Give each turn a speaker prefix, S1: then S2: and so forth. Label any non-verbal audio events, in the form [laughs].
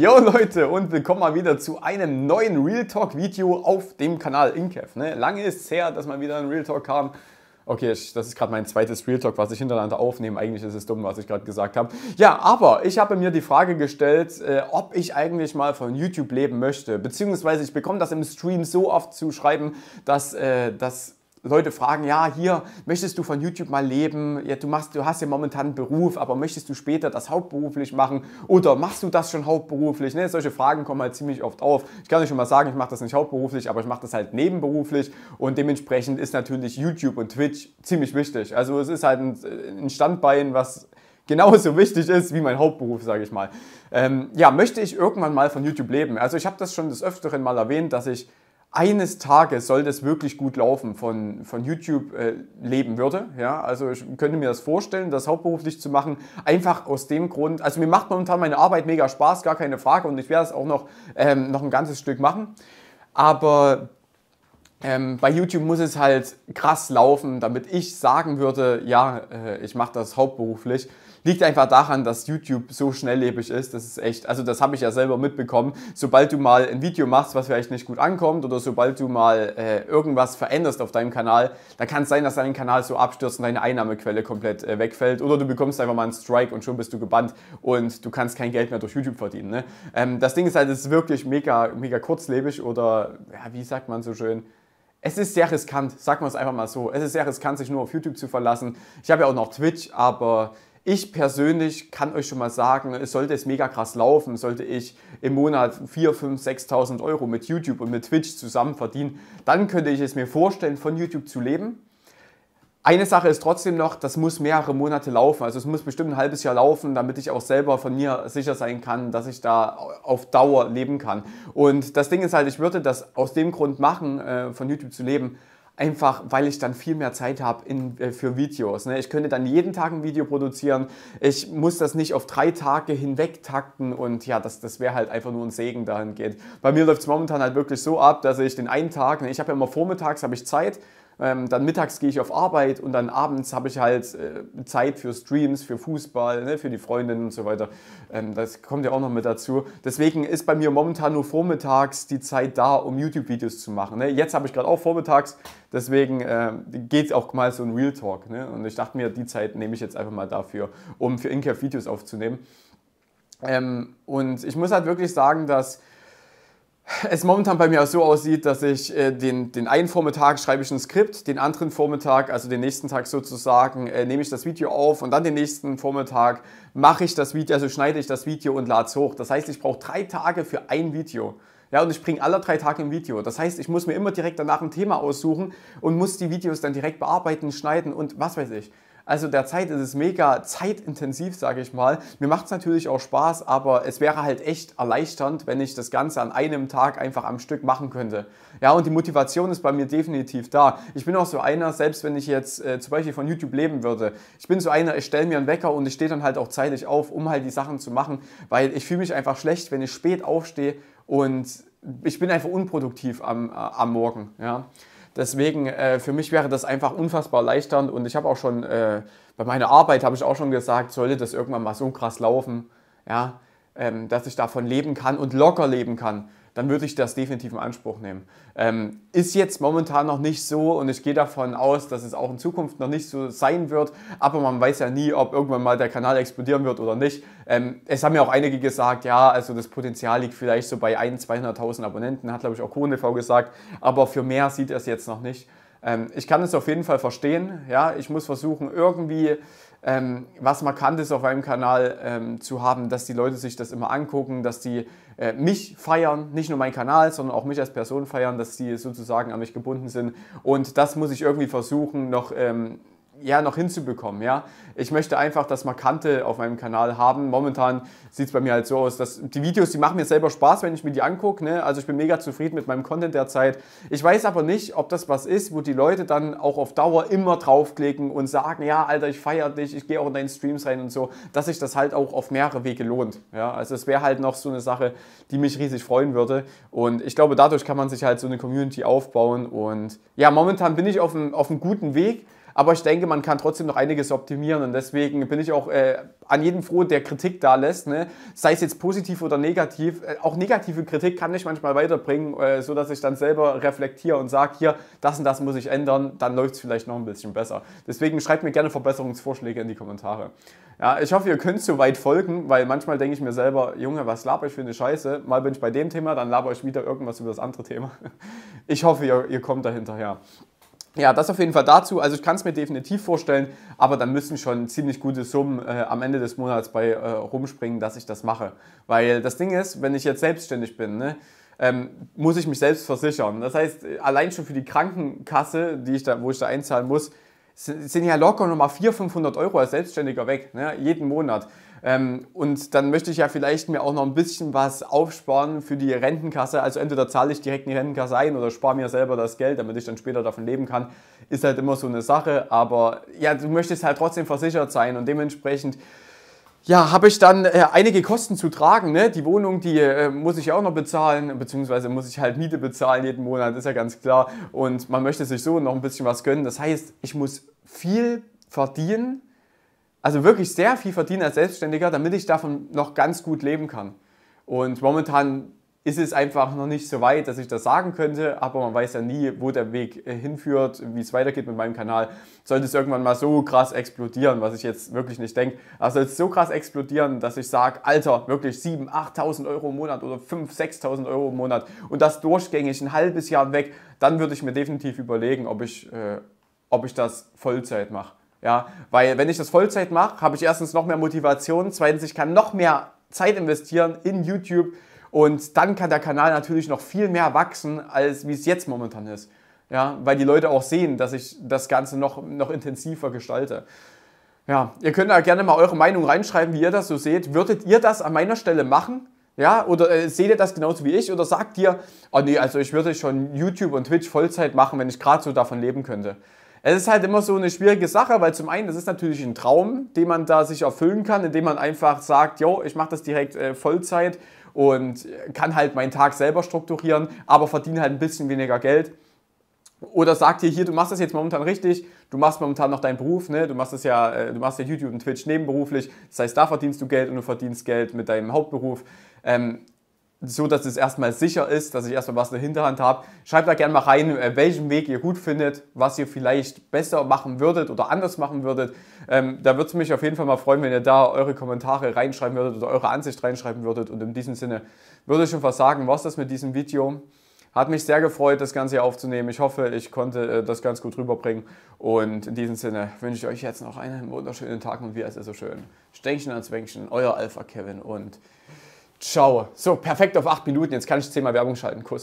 S1: Yo [clears throat] Leute und willkommen mal wieder zu einem neuen Real Talk Video auf dem Kanal Inkev. Ne? Lange ist es her, dass mal wieder ein Real Talk kam. Okay, das ist gerade mein zweites Real Talk, was ich hintereinander aufnehme. Eigentlich ist es dumm, was ich gerade gesagt habe. Ja, aber ich habe mir die Frage gestellt, äh, ob ich eigentlich mal von YouTube leben möchte. Beziehungsweise ich bekomme das im Stream so oft zu schreiben, dass äh, das Leute fragen, ja, hier, möchtest du von YouTube mal leben? Ja, du, machst, du hast ja momentan einen Beruf, aber möchtest du später das hauptberuflich machen? Oder machst du das schon hauptberuflich? Ne? Solche Fragen kommen halt ziemlich oft auf. Ich kann euch schon mal sagen, ich mache das nicht hauptberuflich, aber ich mache das halt nebenberuflich und dementsprechend ist natürlich YouTube und Twitch ziemlich wichtig. Also es ist halt ein Standbein, was genauso [laughs] wichtig ist wie mein Hauptberuf, sage ich mal. Ähm, ja, möchte ich irgendwann mal von YouTube leben? Also ich habe das schon des Öfteren mal erwähnt, dass ich eines Tages soll das wirklich gut laufen, von, von YouTube äh, leben würde. Ja, also ich könnte mir das vorstellen, das hauptberuflich zu machen. Einfach aus dem Grund, also mir macht momentan meine Arbeit mega Spaß, gar keine Frage. Und ich werde es auch noch, ähm, noch ein ganzes Stück machen. Aber ähm, bei YouTube muss es halt krass laufen, damit ich sagen würde, ja, äh, ich mache das hauptberuflich. Liegt einfach daran, dass YouTube so schnelllebig ist. Das ist echt, also das habe ich ja selber mitbekommen. Sobald du mal ein Video machst, was vielleicht nicht gut ankommt oder sobald du mal äh, irgendwas veränderst auf deinem Kanal, dann kann es sein, dass dein Kanal so abstürzt und deine Einnahmequelle komplett äh, wegfällt oder du bekommst einfach mal einen Strike und schon bist du gebannt und du kannst kein Geld mehr durch YouTube verdienen. Ne? Ähm, das Ding ist halt, es ist wirklich mega, mega kurzlebig oder ja, wie sagt man so schön, es ist sehr riskant, sagen wir es einfach mal so. Es ist sehr riskant, sich nur auf YouTube zu verlassen. Ich habe ja auch noch Twitch, aber ich persönlich kann euch schon mal sagen, es sollte es mega krass laufen, sollte ich im Monat 4, 5, 6.000 Euro mit YouTube und mit Twitch zusammen verdienen, dann könnte ich es mir vorstellen, von YouTube zu leben. Eine Sache ist trotzdem noch, das muss mehrere Monate laufen. Also es muss bestimmt ein halbes Jahr laufen, damit ich auch selber von mir sicher sein kann, dass ich da auf Dauer leben kann. Und das Ding ist halt, ich würde das aus dem Grund machen, äh, von YouTube zu leben, einfach weil ich dann viel mehr Zeit habe äh, für Videos. Ne? Ich könnte dann jeden Tag ein Video produzieren. Ich muss das nicht auf drei Tage hinweg takten und ja, das, das wäre halt einfach nur ein Segen dahingehend. Bei mir läuft es momentan halt wirklich so ab, dass ich den einen Tag, ne, ich habe ja immer vormittags habe ich Zeit ähm, dann mittags gehe ich auf Arbeit und dann abends habe ich halt äh, Zeit für Streams, für Fußball, ne, für die Freundin und so weiter. Ähm, das kommt ja auch noch mit dazu. Deswegen ist bei mir momentan nur vormittags die Zeit da, um YouTube-Videos zu machen. Ne. Jetzt habe ich gerade auch vormittags, deswegen äh, geht es auch mal so ein Real Talk. Ne. Und ich dachte mir, die Zeit nehme ich jetzt einfach mal dafür, um für Incap Videos aufzunehmen. Ähm, und ich muss halt wirklich sagen, dass es momentan bei mir auch so aussieht, dass ich äh, den, den einen Vormittag schreibe ich ein Skript, den anderen Vormittag, also den nächsten Tag sozusagen, äh, nehme ich das Video auf und dann den nächsten Vormittag mache ich das Video, also schneide ich das Video und lade es hoch. Das heißt, ich brauche drei Tage für ein Video. Ja, und ich bringe alle drei Tage ein Video. Das heißt, ich muss mir immer direkt danach ein Thema aussuchen und muss die Videos dann direkt bearbeiten, schneiden und was weiß ich. Also der Zeit ist es mega zeitintensiv, sage ich mal. Mir macht es natürlich auch Spaß, aber es wäre halt echt erleichternd, wenn ich das Ganze an einem Tag einfach am Stück machen könnte. Ja, und die Motivation ist bei mir definitiv da. Ich bin auch so einer, selbst wenn ich jetzt äh, zum Beispiel von YouTube leben würde, ich bin so einer, ich stelle mir einen Wecker und ich stehe dann halt auch zeitig auf, um halt die Sachen zu machen, weil ich fühle mich einfach schlecht, wenn ich spät aufstehe und ich bin einfach unproduktiv am, äh, am Morgen. Ja. Deswegen, äh, für mich wäre das einfach unfassbar erleichternd und ich habe auch schon, äh, bei meiner Arbeit habe ich auch schon gesagt, sollte das irgendwann mal so krass laufen, ja, ähm, dass ich davon leben kann und locker leben kann, dann würde ich das definitiv in Anspruch nehmen. Ähm, ist jetzt momentan noch nicht so und ich gehe davon aus, dass es auch in Zukunft noch nicht so sein wird, aber man weiß ja nie, ob irgendwann mal der Kanal explodieren wird oder nicht. Ähm, es haben ja auch einige gesagt, ja, also das Potenzial liegt vielleicht so bei 1.000, 200.000 Abonnenten, hat glaube ich auch KoneV gesagt, aber für mehr sieht er es jetzt noch nicht. Ähm, ich kann es auf jeden Fall verstehen, ja, ich muss versuchen irgendwie ähm, was Markantes auf einem Kanal ähm, zu haben, dass die Leute sich das immer angucken, dass die äh, mich feiern, nicht nur meinen Kanal, sondern auch mich als Person feiern, dass die sozusagen an mich gebunden sind. Und das muss ich irgendwie versuchen, noch ähm, ja, noch hinzubekommen. Ja? Ich möchte einfach das Markante auf meinem Kanal haben. Momentan sieht es bei mir halt so aus, dass die Videos, die machen mir selber Spaß, wenn ich mir die angucke. Ne? Also ich bin mega zufrieden mit meinem Content derzeit. Ich weiß aber nicht, ob das was ist, wo die Leute dann auch auf Dauer immer draufklicken und sagen, ja, Alter, ich feiere dich, ich gehe auch in deinen Streams rein und so, dass sich das halt auch auf mehrere Wege lohnt. Ja? Also es wäre halt noch so eine Sache, die mich riesig freuen würde. Und ich glaube, dadurch kann man sich halt so eine Community aufbauen. Und ja, momentan bin ich auf einem, auf einem guten Weg. Aber ich denke, man kann trotzdem noch einiges optimieren und deswegen bin ich auch äh, an jedem froh, der Kritik da lässt. Ne? Sei es jetzt positiv oder negativ. Äh, auch negative Kritik kann ich manchmal weiterbringen, äh, sodass ich dann selber reflektiere und sage, hier, das und das muss ich ändern, dann läuft es vielleicht noch ein bisschen besser. Deswegen schreibt mir gerne Verbesserungsvorschläge in die Kommentare. Ja, ich hoffe, ihr könnt so weit folgen, weil manchmal denke ich mir selber, Junge, was laber ich für eine Scheiße? Mal bin ich bei dem Thema, dann laber ich wieder irgendwas über das andere Thema. [laughs] Ich hoffe, ihr, ihr kommt dahinterher. Ja, das auf jeden Fall dazu. Also ich kann es mir definitiv vorstellen, aber dann müssen schon ziemlich gute Summen äh, am Ende des Monats bei äh, rumspringen, dass ich das mache. Weil das Ding ist, wenn ich jetzt selbstständig bin, ne, ähm, muss ich mich selbst versichern. Das heißt, äh, allein schon für die Krankenkasse, die ich da, wo ich da einzahlen muss, sind ja locker nochmal 400, 500 Euro als Selbstständiger weg, ne, jeden Monat. Ähm, und dann möchte ich ja vielleicht mir auch noch ein bisschen was aufsparen für die Rentenkasse. Also entweder zahle ich direkt in die Rentenkasse ein oder spare mir selber das Geld, damit ich dann später davon leben kann. Ist halt immer so eine Sache. Aber ja, du möchtest halt trotzdem versichert sein und dementsprechend ja, habe ich dann äh, einige Kosten zu tragen. Ne? Die Wohnung, die äh, muss ich auch noch bezahlen, beziehungsweise muss ich halt Miete bezahlen jeden Monat, ist ja ganz klar. Und man möchte sich so noch ein bisschen was gönnen. Das heißt, ich muss viel verdienen, also wirklich sehr viel verdienen als Selbstständiger, damit ich davon noch ganz gut leben kann. Und momentan ist es einfach noch nicht so weit, dass ich das sagen könnte, aber man weiß ja nie, wo der Weg äh, hinführt, wie es weitergeht mit meinem Kanal. Sollte es irgendwann mal so krass explodieren, was ich jetzt wirklich nicht denke, aber sollte es so krass explodieren, dass ich sage, Alter, wirklich 7.000, 8.000 Euro im Monat oder 5.000, 6.000 Euro im Monat und das durchgängig ein halbes Jahr weg, dann würde ich mir definitiv überlegen, ob ich, äh, ob ich das Vollzeit mache. Ja, weil wenn ich das Vollzeit mache, habe ich erstens noch mehr Motivation, zweitens ich kann noch mehr Zeit investieren in YouTube und dann kann der Kanal natürlich noch viel mehr wachsen, als wie es jetzt momentan ist. Ja, weil die Leute auch sehen, dass ich das Ganze noch, noch intensiver gestalte. Ja, ihr könnt da gerne mal eure Meinung reinschreiben, wie ihr das so seht. Würdet ihr das an meiner Stelle machen? Ja, oder äh, seht ihr das genauso wie ich? Oder sagt ihr, oh nee, also ich würde schon YouTube und Twitch Vollzeit machen, wenn ich gerade so davon leben könnte? Es ist halt immer so eine schwierige Sache, weil zum einen, das ist natürlich ein Traum, den man da sich erfüllen kann, indem man einfach sagt, jo, ich mache das direkt äh, Vollzeit und kann halt meinen Tag selber strukturieren, aber verdiene halt ein bisschen weniger Geld. Oder sagt dir hier, du machst das jetzt momentan richtig, du machst momentan noch deinen Beruf, ne? du machst das ja, äh, du machst ja YouTube und Twitch nebenberuflich, das heißt, da verdienst du Geld und du verdienst Geld mit deinem Hauptberuf. Ähm, so dass es erstmal sicher ist, dass ich erstmal was in der Hinterhand habe. Schreibt da gerne mal rein, äh, welchen Weg ihr gut findet, was ihr vielleicht besser machen würdet oder anders machen würdet. Ähm, da würde es mich auf jeden Fall mal freuen, wenn ihr da eure Kommentare reinschreiben würdet oder eure Ansicht reinschreiben würdet. Und in diesem Sinne würde ich schon fast sagen, was das mit diesem Video. Hat mich sehr gefreut, das Ganze hier aufzunehmen. Ich hoffe, ich konnte äh, das ganz gut rüberbringen. Und in diesem Sinne wünsche ich euch jetzt noch einen wunderschönen Tag und wie es ist so schön. Stänkchen ans Wänkchen, euer Alpha Kevin und Ciao. So, perfekt auf acht Minuten. Jetzt kann ich zehnmal Werbung schalten. Kuss.